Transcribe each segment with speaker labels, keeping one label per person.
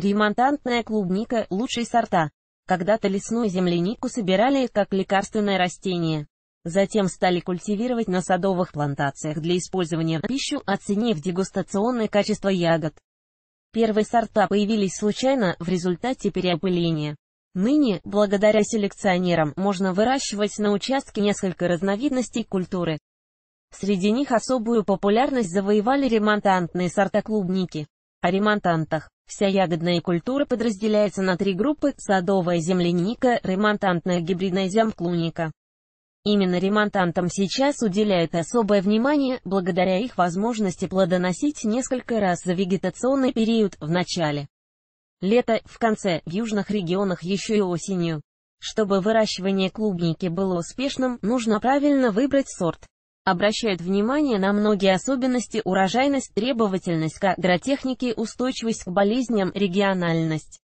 Speaker 1: Ремонтантная клубника – лучшие сорта. Когда-то лесную землянику собирали как лекарственное растение. Затем стали культивировать на садовых плантациях для использования пищу, оценив а дегустационное качество ягод. Первые сорта появились случайно в результате переопыления. Ныне, благодаря селекционерам, можно выращивать на участке несколько разновидностей культуры. Среди них особую популярность завоевали ремонтантные сорта клубники ремонтантах. Вся ягодная культура подразделяется на три группы – садовая земляника, ремонтантная гибридная зямклуника. Именно ремонтантам сейчас уделяют особое внимание, благодаря их возможности плодоносить несколько раз за вегетационный период в начале лета, в конце, в южных регионах еще и осенью. Чтобы выращивание клубники было успешным, нужно правильно выбрать сорт обращают внимание на многие особенности урожайность, требовательность к агротехнике, устойчивость к болезням, региональность.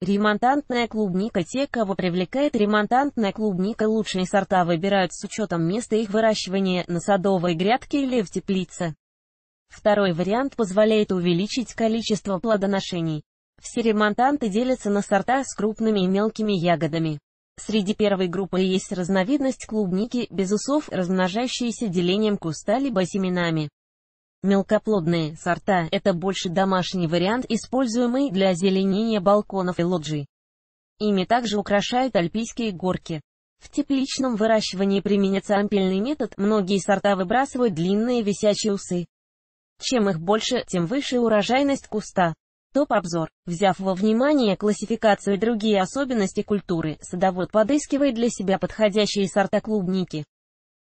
Speaker 1: Ремонтантная клубника Те, кого привлекает ремонтантная клубника, лучшие сорта выбирают с учетом места их выращивания на садовой грядке или в теплице. Второй вариант позволяет увеличить количество плодоношений. Все ремонтанты делятся на сорта с крупными и мелкими ягодами. Среди первой группы есть разновидность клубники, без усов, размножающиеся делением куста либо семенами. Мелкоплодные сорта – это больше домашний вариант, используемый для озеленения балконов и лоджий. Ими также украшают альпийские горки. В тепличном выращивании применится ампельный метод, многие сорта выбрасывают длинные висячие усы. Чем их больше, тем выше урожайность куста. Топ-обзор. Взяв во внимание классификацию и другие особенности культуры, садовод подыскивает для себя подходящие сорта клубники.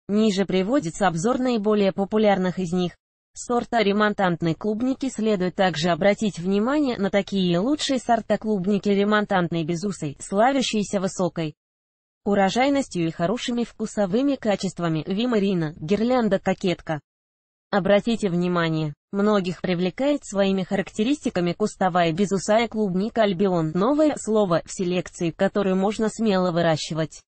Speaker 1: Ниже приводится обзор наиболее популярных из них. Сорта ремонтантной клубники следует также обратить внимание на такие лучшие сорта клубники ремонтантной безусой, славящиеся высокой урожайностью и хорошими вкусовыми качествами. Вимарина, гирлянда кокетка. Обратите внимание, многих привлекает своими характеристиками кустовая безусая клубника альбион, новое слово в селекции, которую можно смело выращивать.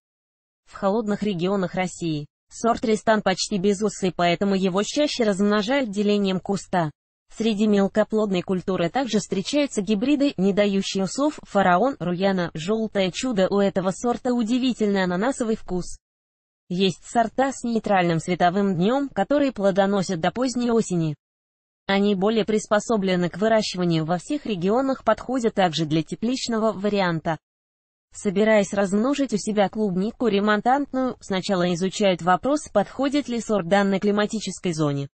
Speaker 1: В холодных регионах России сорт рестан почти безусый, поэтому его чаще размножают делением куста. Среди мелкоплодной культуры также встречаются гибриды, не дающие усов, фараон, руяна, желтое чудо у этого сорта удивительный ананасовый вкус. Есть сорта с нейтральным световым днем, которые плодоносят до поздней осени. Они более приспособлены к выращиванию во всех регионах, подходят также для тепличного варианта. Собираясь размножить у себя клубнику ремонтантную, сначала изучают вопрос, подходит ли сорт данной климатической зоне.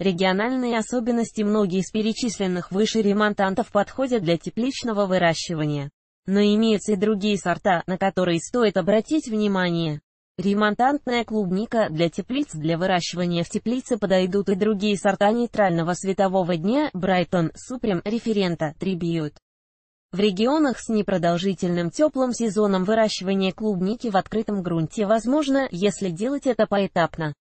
Speaker 1: Региональные особенности многие из перечисленных выше ремонтантов подходят для тепличного выращивания. Но имеются и другие сорта, на которые стоит обратить внимание. Ремонтантная клубника для теплиц Для выращивания в теплице подойдут и другие сорта нейтрального светового дня, Брайтон, Супрем, Референта, Трибьют. В регионах с непродолжительным теплым сезоном выращивание клубники в открытом грунте возможно, если делать это поэтапно.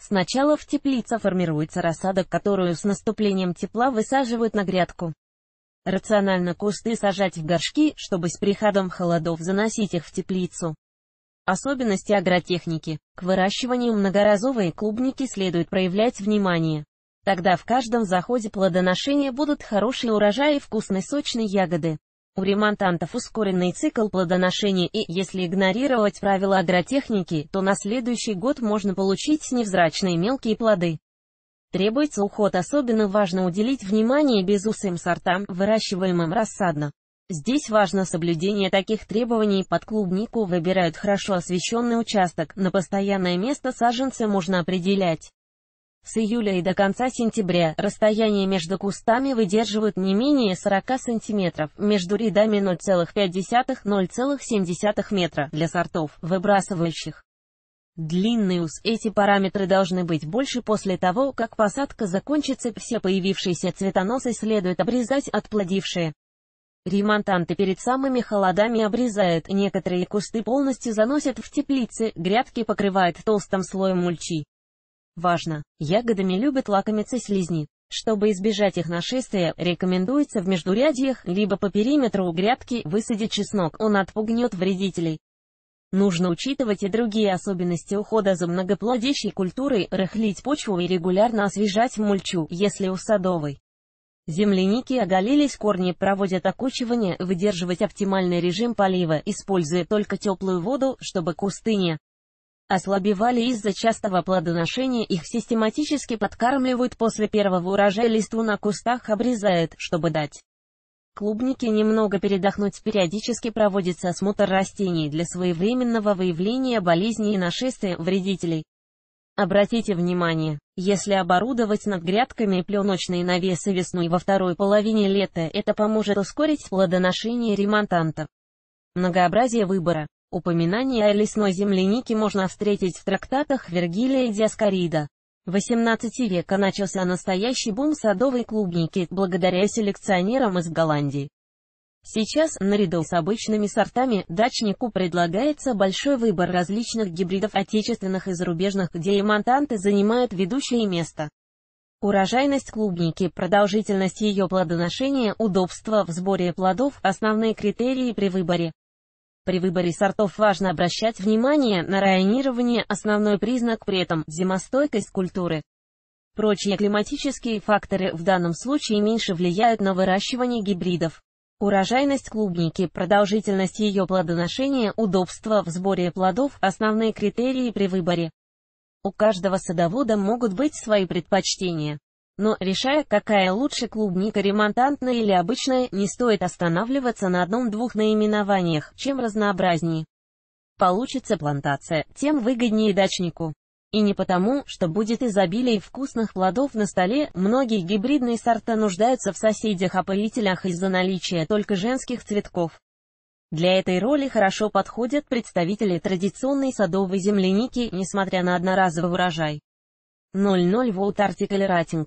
Speaker 1: Сначала в теплице формируется рассада, которую с наступлением тепла высаживают на грядку. Рационально кусты сажать в горшки, чтобы с приходом холодов заносить их в теплицу. Особенности агротехники. К выращиванию многоразовой клубники следует проявлять внимание. Тогда в каждом заходе плодоношения будут хорошие урожаи вкусные сочные ягоды. У ремонтантов ускоренный цикл плодоношения и, если игнорировать правила агротехники, то на следующий год можно получить невзрачные мелкие плоды. Требуется уход, особенно важно уделить внимание безусым сортам, выращиваемым рассадно. Здесь важно соблюдение таких требований. Под клубнику выбирают хорошо освещенный участок, на постоянное место саженцы можно определять. С июля и до конца сентября расстояние между кустами выдерживают не менее 40 см, между рядами 0,5-0,7 метра для сортов, выбрасывающих длинный ус. Эти параметры должны быть больше после того, как посадка закончится. Все появившиеся цветоносы следует обрезать отплодившие. Ремонтанты перед самыми холодами обрезают некоторые кусты полностью заносят в теплицы, грядки покрывают толстым слоем мульчи. Важно! Ягодами любят лакомиться слизни. Чтобы избежать их нашествия, рекомендуется в междурядьях, либо по периметру грядки, высадить чеснок, он отпугнет вредителей. Нужно учитывать и другие особенности ухода за многоплодящей культурой, рыхлить почву и регулярно освежать мульчу, если у садовой. Земляники оголились, корни проводят окучивание, выдерживать оптимальный режим полива, используя только теплую воду, чтобы кусты не ослабевали из-за частого плодоношения, их систематически подкармливают после первого урожая листву на кустах обрезают, чтобы дать клубнике немного передохнуть. Периодически проводится осмотр растений для своевременного выявления болезней и нашествия вредителей. Обратите внимание, если оборудовать над грядками пленочные навесы весной во второй половине лета, это поможет ускорить плодоношение ремонтантов. Многообразие выбора. Упоминание о лесной землянике можно встретить в трактатах Вергилия и Диаскорида. В 18 века начался настоящий бум садовой клубники, благодаря селекционерам из Голландии. Сейчас, наряду с обычными сортами, дачнику предлагается большой выбор различных гибридов отечественных и зарубежных, где иммонтанты занимают ведущее место. Урожайность клубники, продолжительность ее плодоношения, удобство в сборе плодов – основные критерии при выборе. При выборе сортов важно обращать внимание на районирование, основной признак при этом – зимостойкость культуры. Прочие климатические факторы в данном случае меньше влияют на выращивание гибридов. Урожайность клубники, продолжительность ее плодоношения, удобство в сборе плодов – основные критерии при выборе. У каждого садовода могут быть свои предпочтения. Но, решая, какая лучше клубника ремонтантная или обычная, не стоит останавливаться на одном-двух наименованиях, чем разнообразнее получится плантация, тем выгоднее дачнику. И не потому, что будет изобилие вкусных плодов на столе, многие гибридные сорта нуждаются в соседях-опылителях из-за наличия только женских цветков. Для этой роли хорошо подходят представители традиционной садовой земляники, несмотря на одноразовый урожай. 00 Volt Article Rating